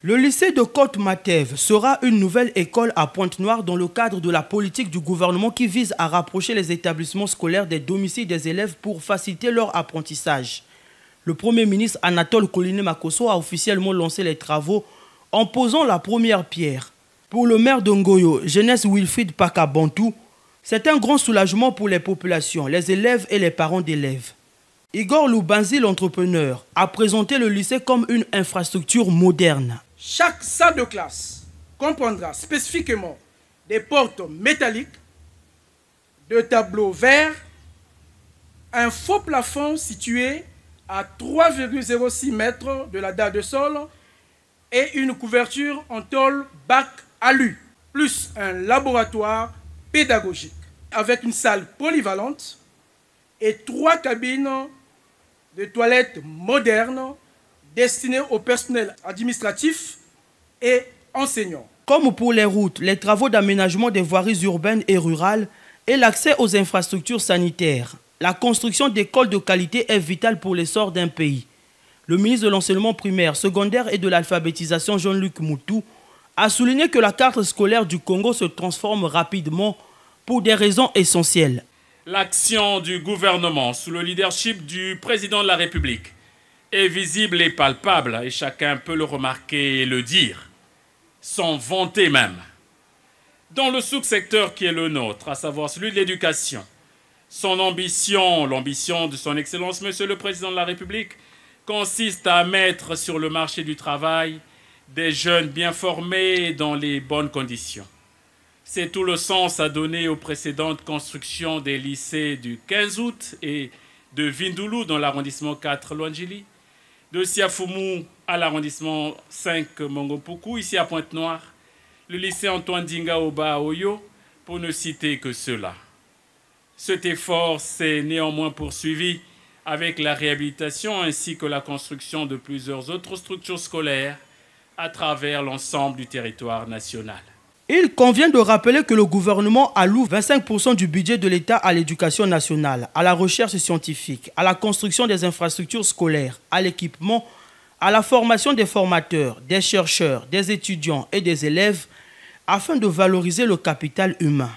Le lycée de côte Matev sera une nouvelle école à Pointe-Noire dans le cadre de la politique du gouvernement qui vise à rapprocher les établissements scolaires des domiciles des élèves pour faciliter leur apprentissage. Le Premier ministre Anatole Coliné Makosso a officiellement lancé les travaux en posant la première pierre. Pour le maire de Ngoyo, jeunesse Wilfried Pakabantou, c'est un grand soulagement pour les populations, les élèves et les parents d'élèves. Igor Loubanzi, l'entrepreneur, a présenté le lycée comme une infrastructure moderne, chaque salle de classe comprendra spécifiquement des portes métalliques, de tableaux verts, un faux plafond situé à 3,06 mètres de la dalle de sol et une couverture en tôle bac alu, plus un laboratoire pédagogique avec une salle polyvalente et trois cabines de toilettes modernes destinés au personnel administratif et enseignant. Comme pour les routes, les travaux d'aménagement des voiries urbaines et rurales et l'accès aux infrastructures sanitaires, la construction d'écoles de qualité est vitale pour l'essor d'un pays. Le ministre de l'enseignement primaire, secondaire et de l'alphabétisation, Jean-Luc Moutou, a souligné que la carte scolaire du Congo se transforme rapidement pour des raisons essentielles. L'action du gouvernement sous le leadership du président de la République est visible et palpable, et chacun peut le remarquer et le dire, sans vanter même. Dans le sous-secteur qui est le nôtre, à savoir celui de l'éducation, son ambition, l'ambition de son Excellence, Monsieur le Président de la République, consiste à mettre sur le marché du travail des jeunes bien formés dans les bonnes conditions. C'est tout le sens à donner aux précédentes constructions des lycées du 15 août et de Vindoulou dans l'arrondissement 4 Luangili, de Siafumu à l'arrondissement 5 Mangopuku, ici à Pointe-Noire, le lycée Antoine Dinga à Oyo, pour ne citer que cela. Cet effort s'est néanmoins poursuivi avec la réhabilitation ainsi que la construction de plusieurs autres structures scolaires à travers l'ensemble du territoire national. Il convient de rappeler que le gouvernement alloue 25% du budget de l'État à l'éducation nationale, à la recherche scientifique, à la construction des infrastructures scolaires, à l'équipement, à la formation des formateurs, des chercheurs, des étudiants et des élèves, afin de valoriser le capital humain.